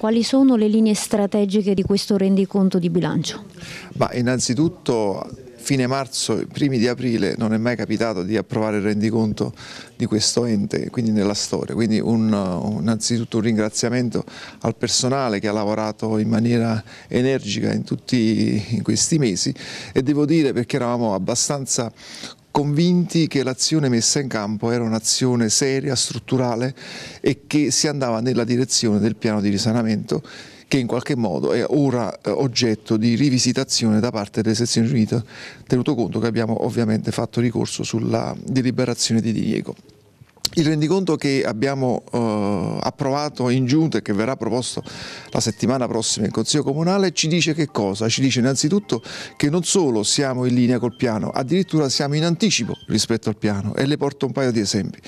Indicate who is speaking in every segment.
Speaker 1: Quali sono le linee strategiche di questo rendiconto di bilancio? Ma innanzitutto fine marzo primi di aprile non è mai capitato di approvare il rendiconto di questo ente, quindi nella storia. Quindi un, innanzitutto un ringraziamento al personale che ha lavorato in maniera energica in tutti in questi mesi e devo dire perché eravamo abbastanza convinti che l'azione messa in campo era un'azione seria, strutturale e che si andava nella direzione del piano di risanamento che in qualche modo è ora eh, oggetto di rivisitazione da parte delle sezioni unite, tenuto conto che abbiamo ovviamente fatto ricorso sulla deliberazione di Diego. Il rendiconto che abbiamo eh, approvato in giunta e che verrà proposto la settimana prossima in Consiglio Comunale ci dice che cosa? Ci dice innanzitutto che non solo siamo in linea col piano, addirittura siamo in anticipo rispetto al piano e le porto un paio di esempi.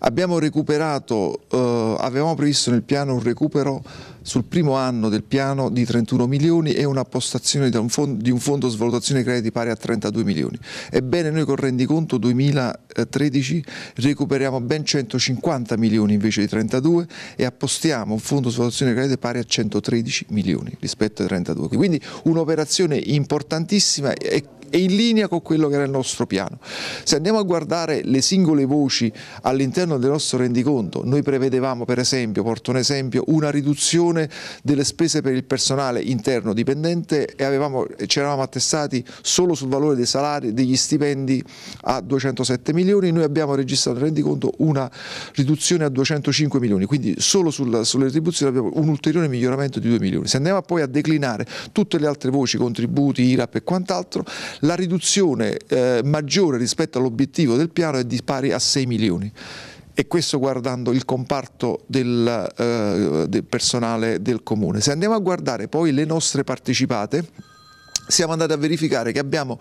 Speaker 1: Abbiamo recuperato, eh, avevamo previsto nel piano un recupero sul primo anno del piano di 31 milioni e una postazione di un fondo, di un fondo svalutazione crediti pari a 32 milioni. Ebbene noi con rendiconto 2013 recuperiamo ben 150 milioni invece di 32 e appostiamo un fondo svalutazione crediti pari a 113 milioni rispetto ai 32. Quindi un'operazione importantissima e, è in linea con quello che era il nostro piano. Se andiamo a guardare le singole voci all'interno del nostro rendiconto, noi prevedevamo per esempio, porto un esempio, una riduzione delle spese per il personale interno dipendente e avevamo, ci eravamo attestati solo sul valore dei salari, degli stipendi a 207 milioni, noi abbiamo registrato nel rendiconto una riduzione a 205 milioni, quindi solo sulla, sulle retribuzioni abbiamo un ulteriore miglioramento di 2 milioni. Se andiamo poi a declinare tutte le altre voci, contributi, IRAP e quant'altro, la riduzione eh, maggiore rispetto all'obiettivo del piano è di pari a 6 milioni e questo guardando il comparto del, eh, del personale del comune. Se andiamo a guardare poi le nostre partecipate, siamo andati a verificare che abbiamo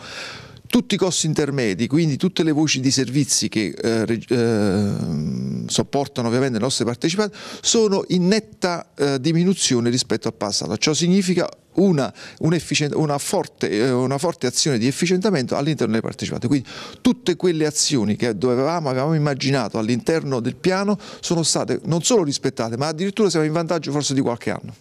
Speaker 1: tutti i costi intermedi, quindi tutte le voci di servizi che eh, eh, sopportano ovviamente le nostre partecipanti, sono in netta eh, diminuzione rispetto al passato. Ciò significa una, un una, forte, eh, una, forte, azione di efficientamento all'interno delle partecipanti. Quindi tutte quelle azioni che dovevamo, avevamo immaginato all'interno del piano sono state non solo rispettate, ma addirittura siamo in vantaggio forse di qualche anno.